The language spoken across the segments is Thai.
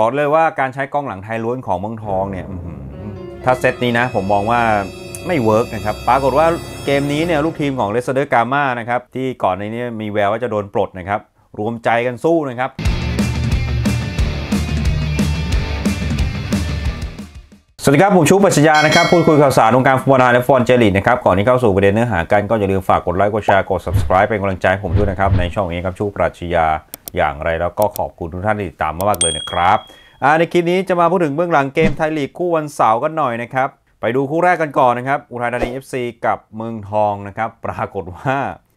บอกเลยว่าการใช้กล้องหลังไทยล้วนของเมืองทองเนี่ยถ้าเซตนี้นะผมมองว่าไม่เวิร์กนะครับปรากฏว่าเกมนี้เนี่ยลูกทีมของเลสเตอร์กาม่านะครับ ที่ก่อนในนี้มีแววว่าจะโดนปลดนะครับ รวมใจกันสู้นะครับ สวัสดีครับผมชูปัชญานะครับ พูดคุยข่าวสารวงการฟุตบอลไทยและฟุตบอลเจลีนะครับก่อนที่เข้าสู่ประเด็นเนื้อหา กันก็อย่าลืมฝากกดไลค์กดแชร์กด subscribe เป็นกำลังใจผมด้วยนะครับในช่องเองครับชูปัชญาอย่างไรแล้วก็ขอบคุณทุกท่านที่ติดตามมากเลยนะครับในคลิปนี้จะมาพูดถึงเบื้องหลังเกมไทยลีกคู่วันเสาร์กันหน่อยนะครับ ไปดูคู่แรกกันก่อนนะครับ อุทัยธานี FC กับเมืองทองนะครับ ปรากฏว่า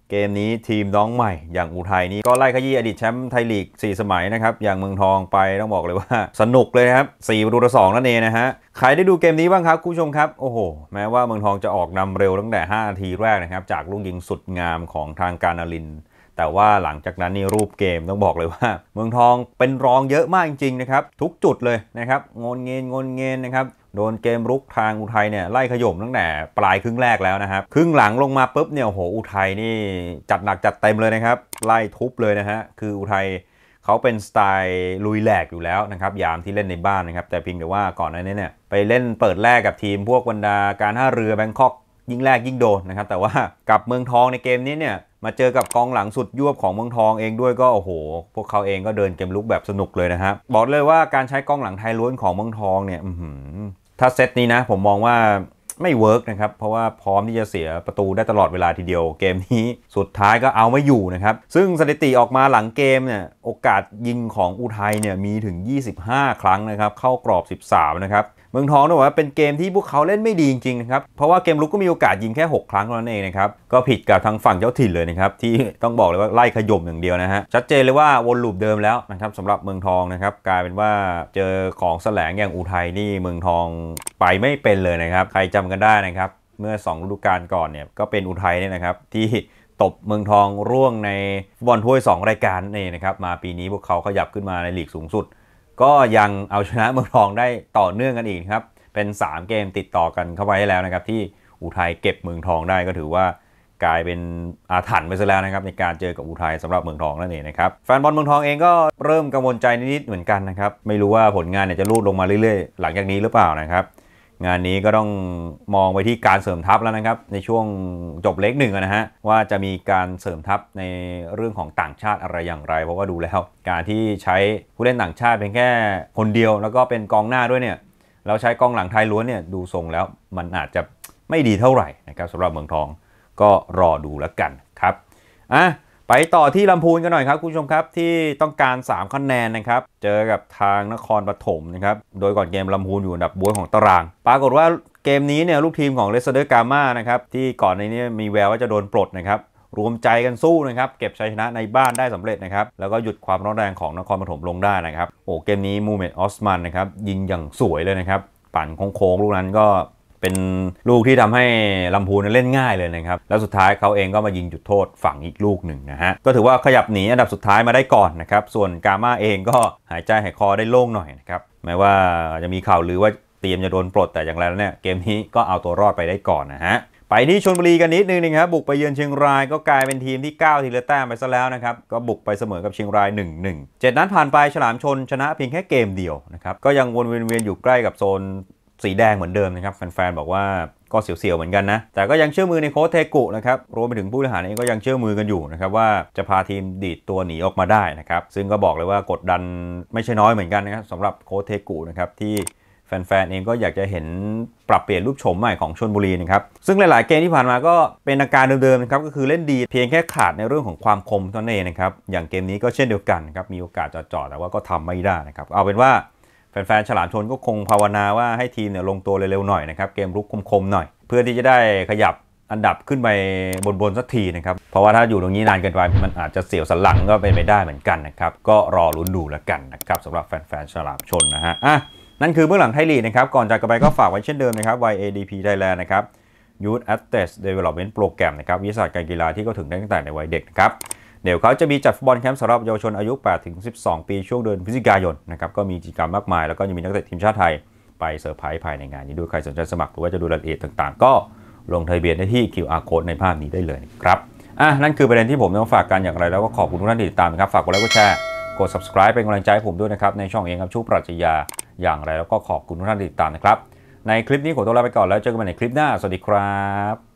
เกมนี้ทีมน้องใหม่ อย่างอุทัยนี้ก็ไล่ขยี้อดีตแชมป์ไทยลีก 4 สมัยนะครับ อย่างเมืองทองไปต้องบอกเลยว่าสนุกเลยครับ4ประตูต่อ2นั่นเองนะฮะ ใครได้ดูเกมนี้บ้างครับคุณผู้ชมครับ โอ้โห แม้ว่าเมืองทองจะออกนำเร็วตั้งแต่ 5 นาทีแรกนะครับ จากลูกยิงสุดงามของทางการนารินแต่ว่าหลังจากนั้นนี่รูปเกมต้องบอกเลยว่า เมืองทองเป็นรองเยอะมากจริงๆนะครับทุกจุดเลยนะครับงนเงินงนเงินนะครับโดนเกมรุกทางอุทัยเนี่ยไล่ขย่มตั้งแต่ ปลายครึ่งแรกแล้วนะครับ ครึ่งหลังลงมาปุ๊บเนี่ยโหอุทัยนี่จัดหนักจัดเต็มเลยนะครับไล่ทุบเลยนะฮะคืออุทัยเขาเป็นสไตล์ลุยแหลกอยู่แล้วนะครับยามที่เล่นในบ้านนะครับ แต่เพียงแต่ว่าก่อนหน้านี้เนี่ยไปเล่นเปิดแรกกับทีมพวกบรรดาการท่าเรือแบงคอก ยิ่งแรกยิ่งโดนนะครับแต่ว่ากับเมืองทองในเกมนี้เนี่ยมาเจอกับกองหลังสุดยวบของเมืองทองเองด้วยก็โอ้โห พวกเขาเองก็เดินเกมลุกแบบสนุกเลยนะครับบอกเลยว่าการใช้กองหลังไทยล้วนของเมืองทองเนี่ย ถ้าเซตนี้นะผมมองว่าไม่เวิร์กนะครับ เพราะว่าพร้อมที่จะเสียประตูได้ตลอดเวลาทีเดียวเกมนี้ สุดท้ายก็เอาไม่อยู่นะครับ ซึ่งสถิติออกมาหลังเกมเนี่ยโอกาสยิงของอุทัยเนี่ยมีถึง 25 ครั้งนะครับเข้ากรอบ 13 นะครับเมืองทองต้องบอกว่าเป็นเกมที่พวกเขาเล่นไม่ดีจริงๆนะครับ เพราะว่าเกมลุกก็มีโอกาสยิงแค่6ครั้งเท่านั้นเองนะครับ ก็ผิดกับทางฝั่งเจ้าถิ่นเลยนะครับที่ต้องบอกเลยว่าไล่ขยมอย่างเดียวนะฮะ ชัดเจนเลยว่าวนลูปเดิมแล้วนะครับสำหรับเมืองทองนะครับกลายเป็นว่าเจอของแสลงอย่างอุทัยนี่เมืองทองไปไม่เป็นเลยนะครับ ใครจำกันได้นะครับ เมื่อ2ฤดูกาลก่อนเนี่ยก็เป็นอุทัยเนี่ยนะครับที่ตบเมืองทองร่วงในบอลถ้วย 2 รายการนี่นะครับมาปีนี้พวกเขาขยับขึ้นมาในลีกสูงสุดก็ยังเอาชนะเมืองทองได้ต่อเนื่องกันอีกครับ เป็น 3 เกมติดต่อกันเข้าไปแล้วนะครับ ที่อุทัยเก็บเมืองทองได้ก็ถือว่า กลายเป็นอาถรรพ์ไปซะแล้วนะครับในการเจอกับอุทัยสำหรับเมืองทองนั่นเองนะครับแฟนบอลเมืองทองเองก็เริ่มกังวลใจนิดๆเหมือนกันนะครับ ไม่รู้ว่าผลงานเนี่ยจะลูดลงมาเรื่อย ๆ หลังจากนี้หรือเปล่านะครับงานนี้ก็ต้องมองไปที่การเสริมทัพแล้วนะครับ ในช่วงจบเล็กหนึ่งนะฮะ ว่าจะมีการเสริมทัพในเรื่องของต่างชาติอะไรอย่างไร เพราะว่าดูแล้ว การที่ใช้ผู้เล่นต่างชาติเป็นแค่คนเดียวแล้วก็เป็นกองหน้าด้วยเนี่ยแล้วใช้กองหลังไทยล้วนเนี่ยดูทรงแล้ว มันอาจจะไม่ดีเท่าไหร่นะครับสำหรับเมืองทองก็รอดูแล้วกันครับอ่ะไปต่อที่ลำพูนกันหน่อยครับคุณผู้ชมครับที่ต้องการ 3คะแนนนะครับ เจอกับทางนครปฐมนะครับ โดยก่อนเกมลำพูนอยู่อันดับบวยของตาราง ปรากฏว่าเกมนี้เนี่ยลูกทีมของเลสเตอร์กาม่านะครับที่ก่อนในนี้มีแววว่าจะโดนปลดนะครับรวมใจกันสู้นะครับเก็บชัยชนะในบ้านได้สำเร็จนะครับแล้วก็หยุดความร้อนแรงของนครปฐมลงได้นะครับ โอ้เกมนี้มูเมตออสมันนะครับยิงอย่างสวยเลยนะครับปั่นโค้งๆลูกนั้นก็เป็นลูกที่ทำให้ลำพูนเล่นง่ายเลยนะครับ แล้วสุดท้ายเขาเองก็มายิงจุดโทษฝั่งอีกลูกหนึ่งนะฮะ ก็ถือว่าขยับหนีอันดับสุดท้ายมาได้ก่อนนะครับ ส่วนกามาเองก็หายใจหายคอได้โล่งหน่อยนะครับแม้ว่าจะมีข่าวลือว่าเตรียมจะโดนปลดแต่อย่างไรแล้วเนี่ย เกมนี้ก็เอาตัวรอดไปได้ก่อนนะฮะไปที่ชนบุรีกันนิดนึงนะครับบุกไปเยือนเชียงรายก็กลายเป็นทีมที่9ทีละแต้มไปซะแล้วนะครับก็บุกไปเสมอกับเชียงราย1-1 7นัดผ่านไปฉลามชนชนะเพียงแค่เกมเดียวนะครับก็ยังวนเวียนอยู่ใกล้กับโซนสีแดงเหมือนเดิมนะครับแฟนๆบอกว่าก็เสียวๆเหมือนกันนะ แต่ก็ยังเชื่อมือในโค้ชเทกุนะครับ รวมไปถึงผู้บริหารเองก็ยังเชื่อมือกันอยู่นะครับว่าจะพาทีมดีดตัวหนีออกมาได้นะครับ ซึ่งก็บอกเลยว่ากดดันไม่ใช่น้อยเหมือนกันนะครับสำหรับโค้ชเทกุนะครับที่แฟนๆเองก็อยากจะเห็นปรับเปลี่ยนรูปโฉมใหม่ของชนบุรีนะครับซึ่งหลายๆเกมที่ผ่านมาก็เป็นอาการเดิมๆนะครับก็คือเล่นดีเพียงแค่ขาดในเรื่องของความคมเท่านั้นเองนะครับอย่างเกมนี้ก็เช่นเดียวกันครับมีโอกาสจอดๆแต่ว่าก็ทำไม่ได้นะครับเอาเป็นว่าแฟนๆ ฉลามชนก็คงภาวนาว่าให้ทีมเนี่ยลงตัวเร็วๆ หน่อยนะครับ เกมรุกคมๆ หน่อย เพื่อที่จะได้ขยับอันดับขึ้นไปบนๆ สักทีนะครับ เพราะว่าถ้าอยู่ตรงนี้นานเกินไปมันอาจจะเสียวสันหลังก็เป็นไปได้เหมือนกันนะครับ ก็รอลุ้นดูแล้วกันนะครับสำหรับแฟนๆ ฉลามชนนะฮะ อ่ะนั่นคือเบื้องหลังไทยลีกนะครับ ก่อนจากกันไปก็ฝากไว้เช่นเดิมนะครับ YADP Thailand นะครับ Youth Athletes Development Program นะครับวิชารการกีฬาที่ก็ถึงได้ตั้งแต่ในวัยเด็กนะครับเดี๋ยวเขาจะมีจัดฟุตบอลแคมป์สำหรับเยาวชนอายุ 8 ถึง 12 ปีช่วงเดือนพฤศจิกายนนะครับก็มีกิจกรรมมากมายแล้วก็ยังมีนักเตะทีมชาติไทยไปเซอร์ไพรส์ภายในงานนี้ด้วยใครสนใจสมัครหรือว่าจะดูรายละเอียดต่างๆ ก็ลงทะเบียนได้ที่ QR code ในภาพนี้ได้เลยครับอ่ะนั่นคือประเด็นที่ผมต้องฝากกันอย่างไรแล้วก็ขอบคุณทุกท่านที่ติดตามครับฝากกดไลค์กดแชร์กด subscribe เป็นกำลังใจให้ผมด้วยนะครับในช่องเองครับชูปรัชญาอย่างไร แล้วก็ขอบคุณทุกท่านที่ติดตามนะครับในคลิปนี้ขอตัวลาไปก่อนแล้วเจอกันใหม่ในคลิปหน้าสวัสดีครับ